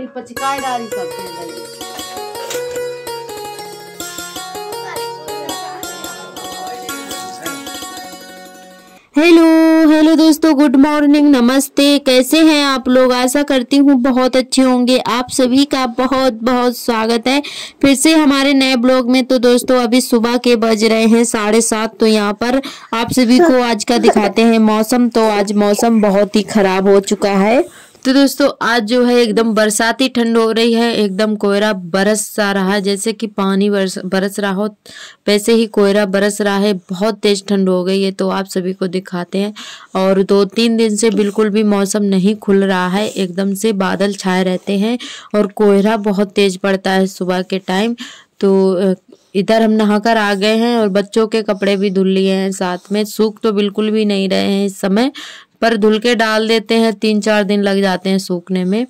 वाली પછી डाली सब हेलो हेलो दोस्तों गुड मॉर्निंग नमस्ते कैसे हैं आप लोग आशा करती हूँ बहुत अच्छे होंगे आप सभी का बहुत बहुत स्वागत है फिर से हमारे नए ब्लॉग में तो दोस्तों अभी सुबह के बज रहे हैं साढ़े सात तो यहाँ पर आप सभी को आज का दिखाते हैं मौसम तो आज मौसम बहुत ही खराब हो चुका है तो दोस्तों आज जो है एकदम बरसाती ठंड हो रही है एकदम कोयरा बरस सा रहा है जैसे कि पानी बरस बरस रहा हो वैसे ही कोयरा बरस रहा है बहुत तेज़ ठंड हो गई है तो आप सभी को दिखाते हैं और दो तीन दिन से बिल्कुल भी मौसम नहीं खुल रहा है एकदम से बादल छाए रहते हैं और कोयरा बहुत तेज़ पड़ता है सुबह के टाइम तो इधर हम नहाकर आ गए हैं और बच्चों के कपड़े भी धुल लिए हैं साथ में सूख तो बिल्कुल भी नहीं रहे हैं इस समय पर धुल के डाल देते हैं तीन चार दिन लग जाते हैं सूखने में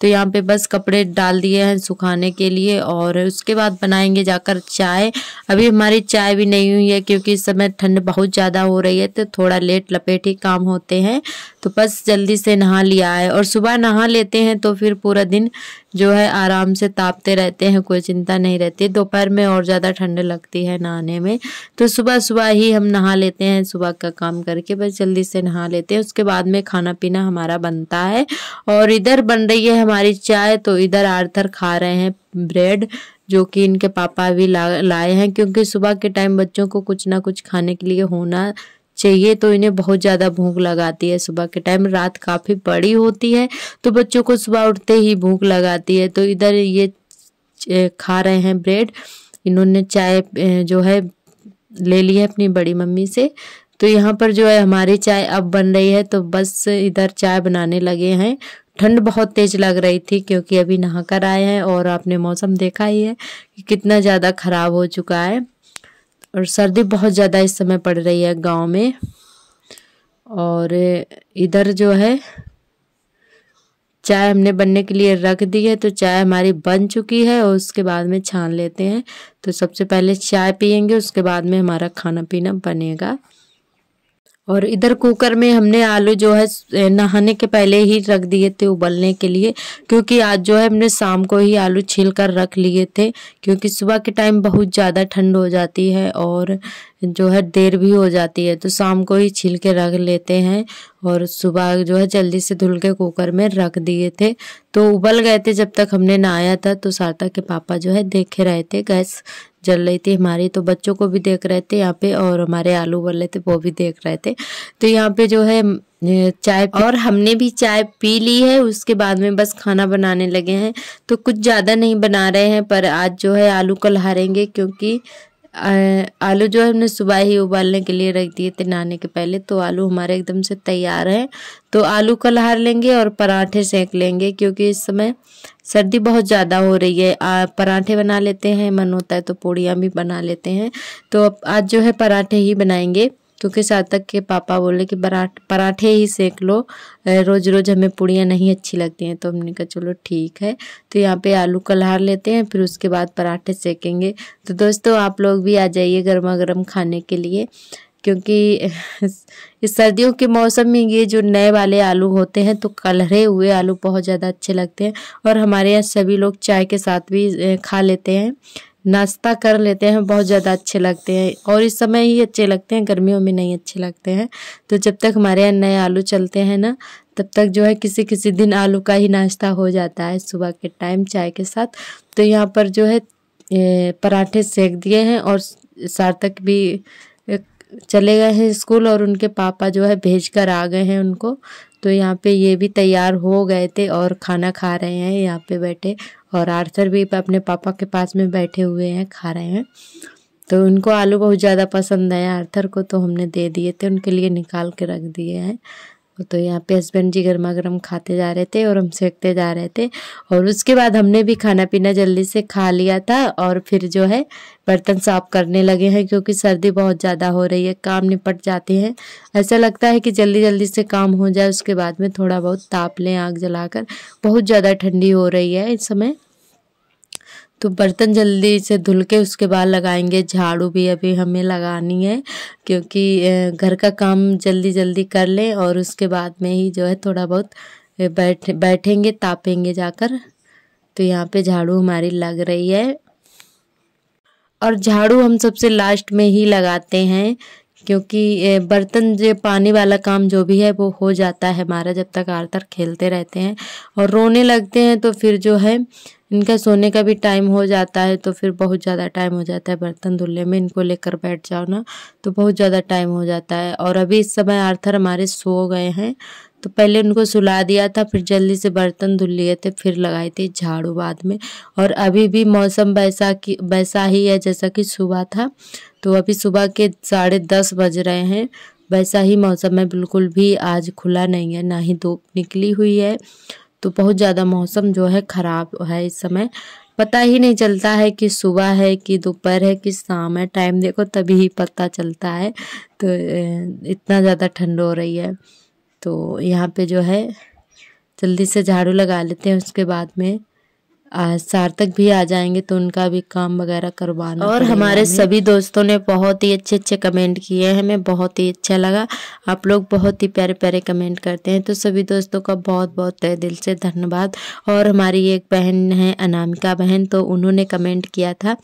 तो यहाँ पे बस कपड़े डाल दिए हैं सुखाने के लिए और उसके बाद बनाएंगे जाकर चाय अभी हमारी चाय भी नहीं हुई है क्योंकि इस समय ठंड बहुत ज़्यादा हो रही है तो थोड़ा लेट लपेट ही काम होते हैं तो बस जल्दी से नहा लिया है और सुबह नहा लेते हैं तो फिर पूरा दिन जो है आराम से तापते रहते हैं कोई चिंता नहीं रहती दोपहर में और ज़्यादा ठंड लगती है नहाने में तो सुबह सुबह ही हम नहा लेते हैं सुबह का काम करके बस जल्दी से नहा लेते हैं उसके बाद में खाना पीना हमारा बनता है और इधर बन रही है हमारी चाय तो इधर आर्थर खा रहे हैं ब्रेड जो कि इनके पापा भी ला लाए हैं क्योंकि सुबह के टाइम बच्चों को कुछ ना कुछ खाने के लिए होना चाहिए तो इन्हें बहुत ज़्यादा भूख लगाती है सुबह के टाइम रात काफ़ी बड़ी होती है तो बच्चों को सुबह उठते ही भूख लगाती है तो इधर ये खा रहे हैं ब्रेड इन्होंने चाय जो है ले ली है अपनी बड़ी मम्मी से तो यहाँ पर जो है हमारी चाय अब बन रही है तो बस इधर चाय बनाने लगे हैं ठंड बहुत तेज लग रही थी क्योंकि अभी नहा कर आए हैं और आपने मौसम देखा ही है कि कितना ज़्यादा ख़राब हो चुका है और सर्दी बहुत ज़्यादा इस समय पड़ रही है गांव में और इधर जो है चाय हमने बनने के लिए रख दी है तो चाय हमारी बन चुकी है और उसके बाद में छान लेते हैं तो सबसे पहले चाय पियेंगे उसके बाद में हमारा खाना पीना बनेगा और इधर कुकर में हमने आलू जो है नहाने के पहले ही रख दिए थे उबलने के लिए क्योंकि आज जो है हमने शाम को ही आलू छील कर रख लिए थे क्योंकि सुबह के टाइम बहुत ज़्यादा ठंड हो जाती है और जो है देर भी हो जाती है तो शाम को ही छील के रख लेते हैं और सुबह जो है जल्दी से धुल के कुकर में रख दिए थे तो उबल गए थे जब तक हमने नहाया था तो सार्थक के पापा जो है देखे रहे थे गैस जल रही थी हमारी तो बच्चों को भी देख रहे थे यहाँ पे और हमारे आलू उबल रहे थे वो भी देख रहे थे तो यहाँ पे जो है चाय और हमने भी चाय पी ली है उसके बाद में बस खाना बनाने लगे हैं तो कुछ ज़्यादा नहीं बना रहे हैं पर आज जो है आलू कल हारेंगे क्योंकि आलू जो है हमने सुबह ही उबालने के लिए रख दिए थे नहाने के पहले तो आलू हमारे एकदम से तैयार हैं तो आलू लहार लेंगे और पराठे सेक लेंगे क्योंकि इस समय सर्दी बहुत ज़्यादा हो रही है पराठे बना लेते हैं मन होता है तो पूड़ियाँ भी बना लेते हैं तो आज जो है पराठे ही बनाएंगे क्योंकि सातक के पापा बोले कि पराठ पराठे ही सेक लो रोज़ रोज़ हमें पूड़ियाँ नहीं अच्छी लगती हैं तो हमने कहा चलो ठीक है तो यहाँ पे आलू कलहार लेते हैं फिर उसके बाद पराठे सेकेंगे तो दोस्तों आप लोग भी आ जाइए गर्मा गर्म खाने के लिए क्योंकि इस सर्दियों के मौसम में ये जो नए वाले आलू होते हैं तो कलरे हुए आलू बहुत ज़्यादा अच्छे लगते हैं और हमारे यहाँ सभी लोग चाय के साथ भी खा लेते हैं नाश्ता कर लेते हैं बहुत ज़्यादा अच्छे लगते हैं और इस समय ही अच्छे लगते हैं गर्मियों में नहीं अच्छे लगते हैं तो जब तक हमारे यहाँ नए आलू चलते हैं ना तब तक जो है किसी किसी दिन आलू का ही नाश्ता हो जाता है सुबह के टाइम चाय के साथ तो यहाँ पर जो है पराठे सेक दिए हैं और सार्थक भी चले गए हैं स्कूल और उनके पापा जो है भेज कर आ गए हैं उनको तो यहाँ पे ये भी तैयार हो गए थे और खाना खा रहे हैं यहाँ पे बैठे और आर्थर भी अपने पापा के पास में बैठे हुए हैं खा रहे हैं तो उनको आलू बहुत ज़्यादा पसंद आया आर्थर को तो हमने दे दिए थे उनके लिए निकाल के रख दिए हैं तो यहाँ पे हस्बैंड जी गर्मा गर्म खाते जा रहे थे और हम सेकते जा रहे थे और उसके बाद हमने भी खाना पीना जल्दी से खा लिया था और फिर जो है बर्तन साफ करने लगे हैं क्योंकि सर्दी बहुत ज़्यादा हो रही है काम निपट जाते हैं ऐसा लगता है कि जल्दी जल्दी से काम हो जाए उसके बाद में थोड़ा बहुत ताप लें आग जलाकर बहुत ज़्यादा ठंडी हो रही है इस समय तो बर्तन जल्दी से धुल के उसके बाद लगाएंगे झाड़ू भी अभी हमें लगानी है क्योंकि घर का काम जल्दी जल्दी कर लें और उसके बाद में ही जो है थोड़ा बहुत बैठ बैठेंगे तापेंगे जाकर तो यहाँ पे झाड़ू हमारी लग रही है और झाड़ू हम सबसे लास्ट में ही लगाते हैं क्योंकि बर्तन जो पानी वाला काम जो भी है वो हो जाता है हमारा जब तक आर्थर खेलते रहते हैं और रोने लगते हैं तो फिर जो है इनका सोने का भी टाइम हो जाता है तो फिर बहुत ज़्यादा टाइम हो जाता है बर्तन धुलने में इनको लेकर बैठ जाओ ना तो बहुत ज़्यादा टाइम हो जाता है और अभी इस समय आर्थर हमारे सो गए हैं तो पहले उनको सुला दिया था फिर जल्दी से बर्तन धुल लिए थे फिर लगाए थे झाड़ू बाद में और अभी भी मौसम वैसा कि वैसा ही है जैसा कि सुबह था तो अभी सुबह के साढ़े दस बज रहे हैं वैसा ही मौसम है बिल्कुल भी आज खुला नहीं है ना ही धूप निकली हुई है तो बहुत ज़्यादा मौसम जो है ख़राब है इस समय पता ही नहीं चलता है कि सुबह है कि दोपहर है कि शाम है टाइम देखो तभी ही पता चलता है तो इतना ज़्यादा ठंड हो रही है तो यहाँ पे जो है जल्दी से झाड़ू लगा लेते हैं उसके बाद में सार्थक भी आ जाएंगे तो उनका भी काम वगैरह करवाना और हमारे सभी दोस्तों ने बहुत ही अच्छे अच्छे कमेंट किए हैं हमें बहुत ही अच्छा लगा आप लोग बहुत ही प्यारे प्यारे कमेंट करते हैं तो सभी दोस्तों का बहुत बहुत तय दिल से धन्यवाद और हमारी एक बहन है अनामिका बहन तो उन्होंने कमेंट किया था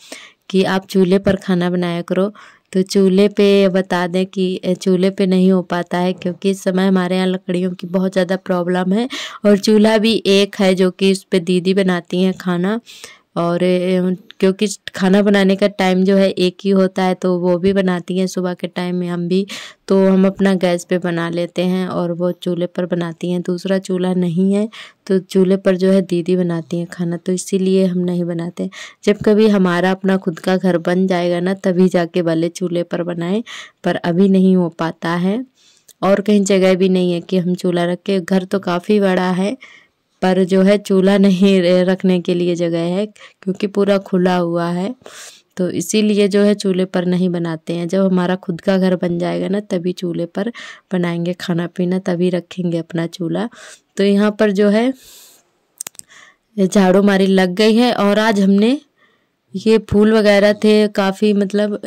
कि आप चूल्हे पर खाना बनाया करो तो चूल्हे पे बता दें कि चूल्हे पे नहीं हो पाता है क्योंकि इस समय हमारे यहाँ लकड़ियों की बहुत ज़्यादा प्रॉब्लम है और चूल्हा भी एक है जो कि उस पर दीदी बनाती हैं खाना और क्योंकि खाना बनाने का टाइम जो है एक ही होता है तो वो भी बनाती हैं सुबह के टाइम में हम भी तो हम अपना गैस पे बना लेते हैं और वो चूल्हे पर बनाती हैं दूसरा चूल्हा नहीं है तो चूल्हे पर जो है दीदी बनाती हैं खाना तो इसीलिए हम नहीं बनाते जब कभी हमारा अपना खुद का घर बन जाएगा ना तभी जाके भले चूल्हे पर बनाएं पर अभी नहीं हो पाता है और कहीं जगह भी नहीं है कि हम चूल्हा रखें घर तो काफ़ी बड़ा है पर जो है चूल्हा नहीं रखने के लिए जगह है क्योंकि पूरा खुला हुआ है तो इसीलिए जो है चूल्हे पर नहीं बनाते हैं जब हमारा खुद का घर बन जाएगा ना तभी चूल्हे पर बनाएंगे खाना पीना तभी रखेंगे अपना चूल्हा तो यहाँ पर जो है झाड़ू मारी लग गई है और आज हमने ये फूल वगैरह थे काफ़ी मतलब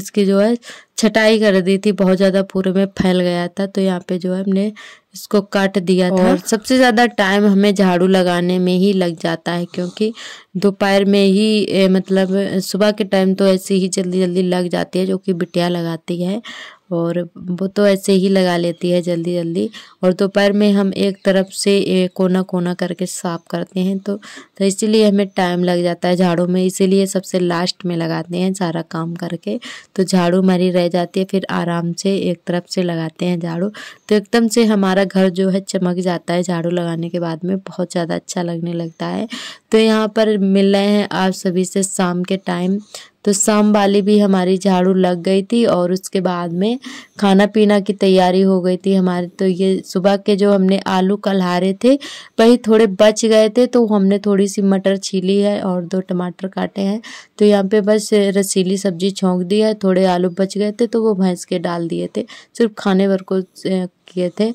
इसके जो है छटाई कर दी थी बहुत ज़्यादा पूरे में फैल गया था तो यहाँ पे जो है हमने इसको काट दिया था और सबसे ज़्यादा टाइम हमें झाड़ू लगाने में ही लग जाता है क्योंकि दोपहर में ही ए, मतलब सुबह के टाइम तो ऐसे ही जल्दी जल्दी लग जाती है जो कि बिटिया लगाती है और वो तो ऐसे ही लगा लेती है जल्दी जल्दी और दोपहर में हम एक तरफ से कोना कोना करके साफ करते हैं तो, तो इसीलिए हमें टाइम लग जाता है झाड़ू में इसीलिए सबसे लास्ट में लगाते हैं सारा काम करके तो झाड़ू मरी रह जाती है फिर आराम से एक तरफ से लगाते हैं झाड़ू तो एकदम से हमारा घर जो है चमक जाता है झाड़ू लगाने के बाद में बहुत ज़्यादा अच्छा लगने लगता है तो यहाँ पर मिल रहे हैं आप सभी से शाम के टाइम तो शाम वाली भी हमारी झाड़ू लग गई थी और उसके बाद में खाना पीना की तैयारी हो गई थी हमारे तो ये सुबह के जो हमने आलू कल्हारे थे वही थोड़े बच गए थे तो हमने थोड़ी सी मटर छीली है और दो टमाटर काटे हैं तो यहाँ पे बस रसीली सब्जी छोंक दी है थोड़े आलू बच गए थे तो वो भैंस के डाल दिए थे सिर्फ खाने भर को किए थे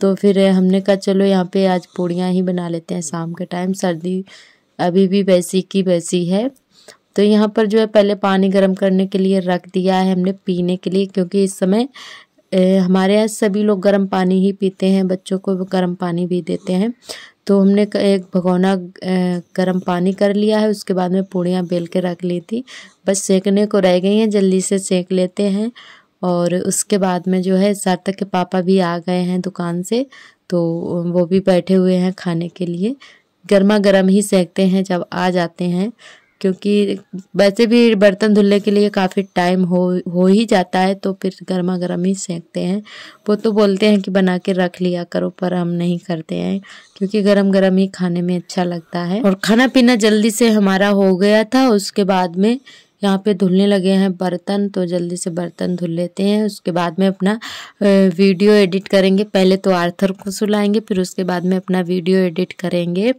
तो फिर हमने कहा चलो यहाँ पे आज पूड़ियाँ ही बना लेते हैं शाम के टाइम सर्दी अभी भी वैसी की वैसी है तो यहाँ पर जो है पहले पानी गर्म करने के लिए रख दिया है हमने पीने के लिए क्योंकि इस समय हमारे यहाँ सभी लोग गर्म पानी ही पीते हैं बच्चों को गर्म पानी भी देते हैं तो हमने एक भगोना गर्म पानी कर लिया है उसके बाद में पूड़ियाँ बेल के रख ली थी बस सेकने को रह गई हैं जल्दी से सेक लेते हैं और उसके बाद में जो है सार्थक के पापा भी आ गए हैं दुकान से तो वो भी बैठे हुए हैं खाने के लिए गर्मा गर्म ही सेकते हैं जब आ जाते हैं क्योंकि वैसे भी बर्तन धुलने के लिए काफ़ी टाइम हो हो ही जाता है तो फिर गर्मा गर्म ही सेकते हैं वो तो बोलते हैं कि बना के रख लिया करो पर हम नहीं करते हैं क्योंकि गर्म गर्म ही खाने में अच्छा लगता है और खाना पीना जल्दी से हमारा हो गया था उसके बाद में यहाँ पे धुलने लगे हैं बर्तन तो जल्दी से बर्तन धुल लेते हैं उसके बाद में अपना वीडियो एडिट करेंगे पहले तो आर्थर को सुलाएंगे फिर उसके बाद में अपना वीडियो एडिट करेंगे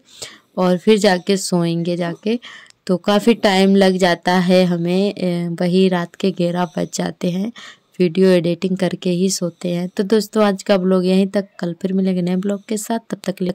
और फिर जाके सोएंगे जाके तो काफ़ी टाइम लग जाता है हमें वही रात के घेरा बज जाते हैं वीडियो एडिटिंग करके ही सोते हैं तो दोस्तों आज का ब्लॉग यहीं तक कल फिर मिलेंगे नए ब्लॉग के साथ तब तक